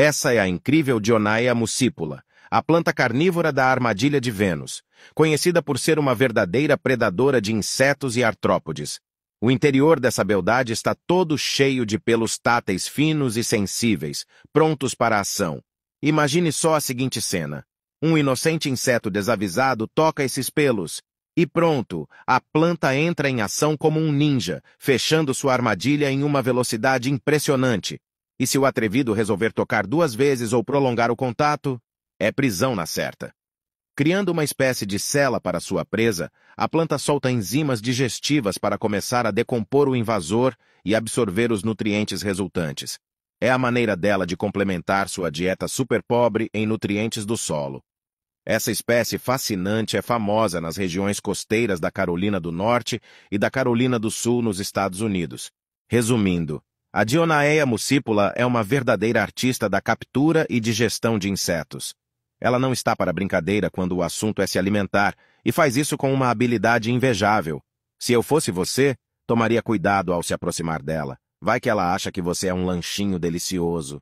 Essa é a incrível Dionaea muscipula, a planta carnívora da armadilha de Vênus, conhecida por ser uma verdadeira predadora de insetos e artrópodes. O interior dessa beldade está todo cheio de pelos táteis finos e sensíveis, prontos para a ação. Imagine só a seguinte cena. Um inocente inseto desavisado toca esses pelos, e pronto, a planta entra em ação como um ninja, fechando sua armadilha em uma velocidade impressionante, e se o atrevido resolver tocar duas vezes ou prolongar o contato, é prisão na certa. Criando uma espécie de cela para sua presa, a planta solta enzimas digestivas para começar a decompor o invasor e absorver os nutrientes resultantes. É a maneira dela de complementar sua dieta super pobre em nutrientes do solo. Essa espécie fascinante é famosa nas regiões costeiras da Carolina do Norte e da Carolina do Sul nos Estados Unidos. Resumindo, a Dionaea muscipula é uma verdadeira artista da captura e digestão de insetos. Ela não está para brincadeira quando o assunto é se alimentar, e faz isso com uma habilidade invejável. Se eu fosse você, tomaria cuidado ao se aproximar dela. Vai que ela acha que você é um lanchinho delicioso.